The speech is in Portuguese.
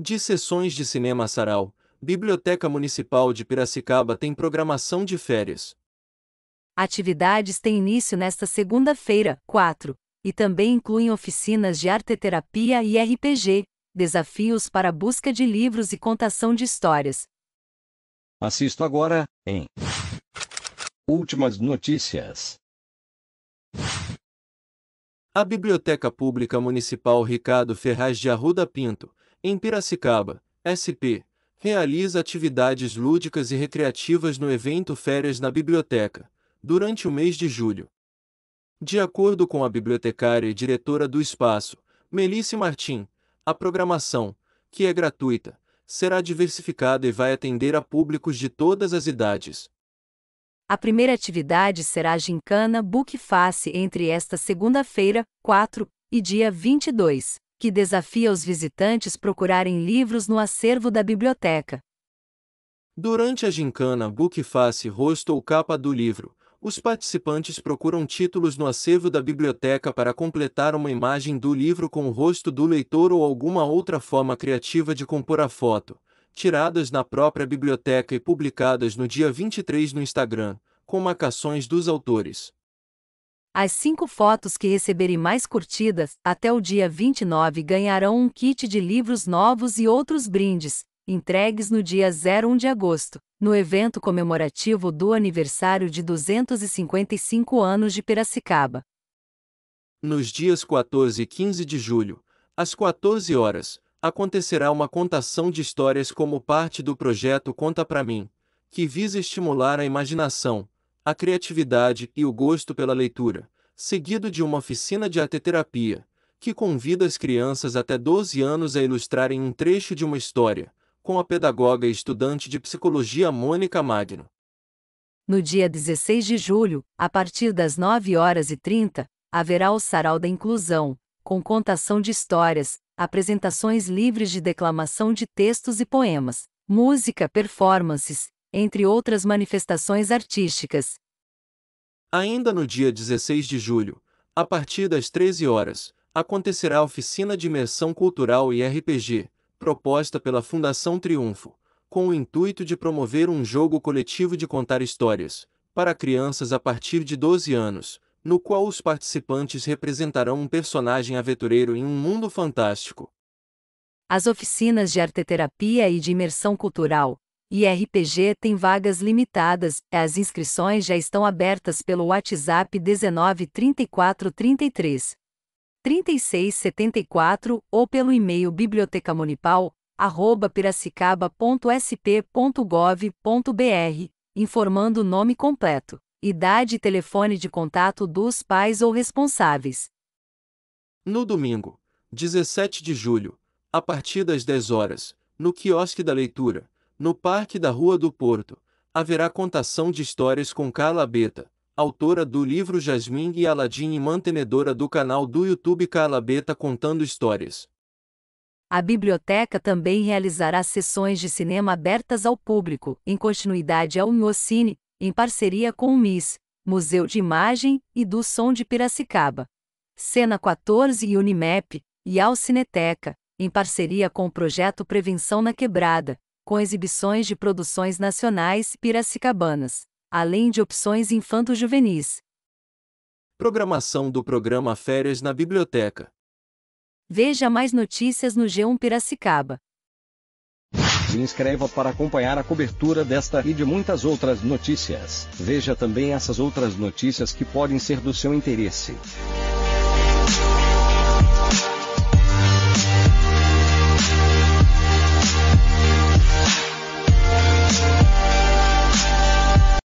De sessões de cinema Sarau, Biblioteca Municipal de Piracicaba tem programação de férias. Atividades têm início nesta segunda-feira, 4, e também incluem oficinas de arteterapia e RPG, desafios para busca de livros e contação de histórias. Assisto agora, em Últimas notícias. A Biblioteca Pública Municipal Ricardo Ferraz de Arruda Pinto, em Piracicaba, SP, realiza atividades lúdicas e recreativas no evento Férias na Biblioteca, durante o mês de julho. De acordo com a bibliotecária e diretora do espaço, Melissa Martim, a programação, que é gratuita, será diversificada e vai atender a públicos de todas as idades. A primeira atividade será a Gincana Book Face entre esta segunda-feira, 4, e dia 22, que desafia os visitantes procurarem livros no acervo da biblioteca. Durante a gincana Book Face Rosto ou Capa do Livro, os participantes procuram títulos no acervo da biblioteca para completar uma imagem do livro com o rosto do leitor ou alguma outra forma criativa de compor a foto, tiradas na própria biblioteca e publicadas no dia 23 no Instagram, com marcações dos autores. As cinco fotos que receberem mais curtidas, até o dia 29, ganharão um kit de livros novos e outros brindes, entregues no dia 01 de agosto, no evento comemorativo do aniversário de 255 anos de Piracicaba. Nos dias 14 e 15 de julho, às 14 horas, acontecerá uma contação de histórias como parte do projeto Conta Pra Mim, que visa estimular a imaginação a criatividade e o gosto pela leitura, seguido de uma oficina de arteterapia, que convida as crianças até 12 anos a ilustrarem um trecho de uma história, com a pedagoga e estudante de psicologia Mônica Magno. No dia 16 de julho, a partir das 9 horas e 30, haverá o Sarau da Inclusão, com contação de histórias, apresentações livres de declamação de textos e poemas, música, performances, entre outras manifestações artísticas, Ainda no dia 16 de julho, a partir das 13 horas, acontecerá a oficina de imersão cultural e RPG, proposta pela Fundação Triunfo, com o intuito de promover um jogo coletivo de contar histórias, para crianças a partir de 12 anos, no qual os participantes representarão um personagem aventureiro em um mundo fantástico. As oficinas de arteterapia e de imersão cultural, e RPG tem vagas limitadas, as inscrições já estão abertas pelo WhatsApp 19 34 33 36 74 ou pelo e-mail bibliotecamunicipal@piracicaba.sp.gov.br, informando o nome completo, idade e telefone de contato dos pais ou responsáveis. No domingo, 17 de julho, a partir das 10 horas, no quiosque da leitura, no Parque da Rua do Porto, haverá contação de histórias com Carla Beta, autora do livro Jasmine e Aladim e mantenedora do canal do YouTube Carla Beta Contando Histórias. A biblioteca também realizará sessões de cinema abertas ao público, em continuidade ao Miocine, em parceria com o MIS, Museu de Imagem e do Som de Piracicaba. Cena 14 e Unimep, e ao Cineteca, em parceria com o projeto Prevenção na Quebrada, com exibições de produções nacionais piracicabanas, além de opções infanto-juvenis. Programação do programa Férias na Biblioteca. Veja mais notícias no G1 Piracicaba. Se inscreva para acompanhar a cobertura desta e de muitas outras notícias. Veja também essas outras notícias que podem ser do seu interesse.